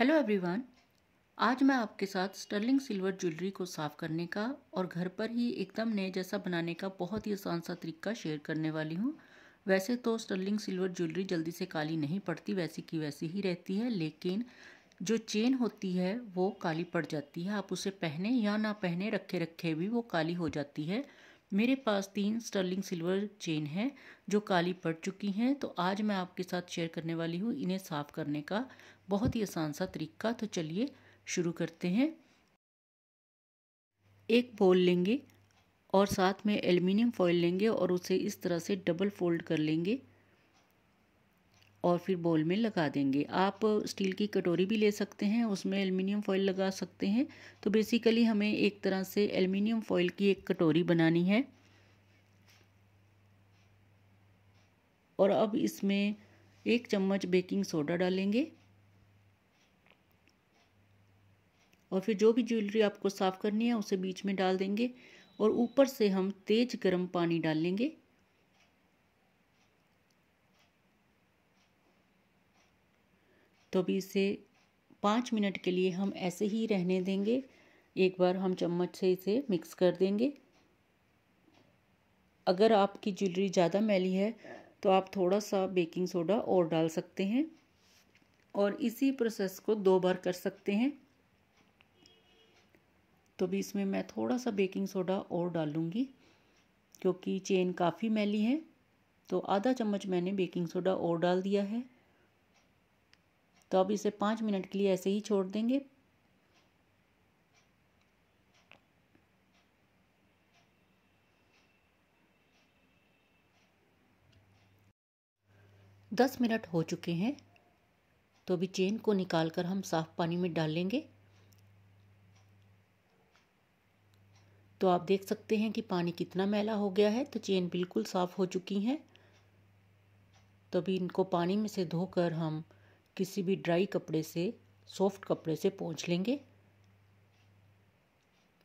hello everyone आज मैं आपके साथ स्टर्लिंग सिल्वर ज्वेलरी को साफ़ करने का और घर पर ही एकदम नए जैसा बनाने का बहुत ही आसान सा तरीका शेयर करने वाली हूँ वैसे तो स्टर्लिंग सिल्वर ज्वेलरी जल्दी से काली नहीं पड़ती वैसी की वैसी ही रहती है लेकिन जो चेन होती है वो काली पड़ जाती है आप उसे पहने या ना पहने रखे रखे भी वो काली हो जाती है मेरे पास तीन स्टर्लिंग सिल्वर चेन है जो काली पड़ चुकी हैं तो आज मैं आपके साथ शेयर करने वाली हूँ इन्हें साफ़ करने का बहुत ही आसान सा तरीका तो चलिए शुरू करते हैं एक बॉल लेंगे और साथ में एल्युमिनियम फॉइल लेंगे और उसे इस तरह से डबल फोल्ड कर लेंगे और फिर बॉल में लगा देंगे आप स्टील की कटोरी भी ले सकते हैं उसमें एल्युमिनियम फॉइल लगा सकते हैं तो बेसिकली हमें एक तरह से एल्युमिनियम फॉइल की एक कटोरी बनानी है और अब इसमें एक चम्मच बेकिंग सोडा डालेंगे और फिर जो भी ज्वेलरी आपको साफ़ करनी है उसे बीच में डाल देंगे और ऊपर से हम तेज गर्म पानी डालेंगे तो अभी इसे पाँच मिनट के लिए हम ऐसे ही रहने देंगे एक बार हम चम्मच से इसे मिक्स कर देंगे अगर आपकी ज्वेलरी ज़्यादा मैली है तो आप थोड़ा सा बेकिंग सोडा और डाल सकते हैं और इसी प्रोसेस को दो बार कर सकते हैं तो भी इसमें मैं थोड़ा सा बेकिंग सोडा और डालूँगी क्योंकि चेन काफ़ी मैली है तो आधा चम्मच मैंने बेकिंग सोडा और डाल दिया है तो अब इसे पाँच मिनट के लिए ऐसे ही छोड़ देंगे दस मिनट हो चुके हैं तो अभी चेन को निकाल कर हम साफ पानी में डाल लेंगे तो आप देख सकते हैं कि पानी कितना मैला हो गया है तो चेन बिल्कुल साफ़ हो चुकी हैं तो अभी इनको पानी में से धोकर हम किसी भी ड्राई कपड़े से सॉफ्ट कपड़े से पहुँच लेंगे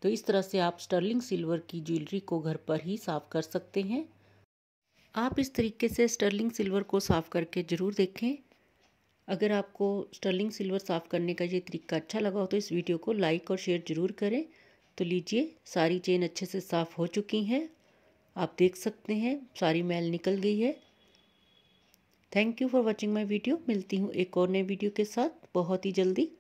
तो इस तरह से आप स्टर्लिंग सिल्वर की ज्वेलरी को घर पर ही साफ़ कर सकते हैं आप इस तरीके से स्टर्लिंग सिल्वर को साफ़ करके ज़रूर देखें अगर आपको स्टर्लिंग सिल्वर साफ़ करने का ये तरीका अच्छा लगा हो तो इस वीडियो को लाइक और शेयर ज़रूर करें तो लीजिए सारी चेन अच्छे से साफ़ हो चुकी हैं आप देख सकते हैं सारी मैल निकल गई है thank you for watching my video मिलती हूँ एक और नए वीडियो के साथ बहुत ही जल्दी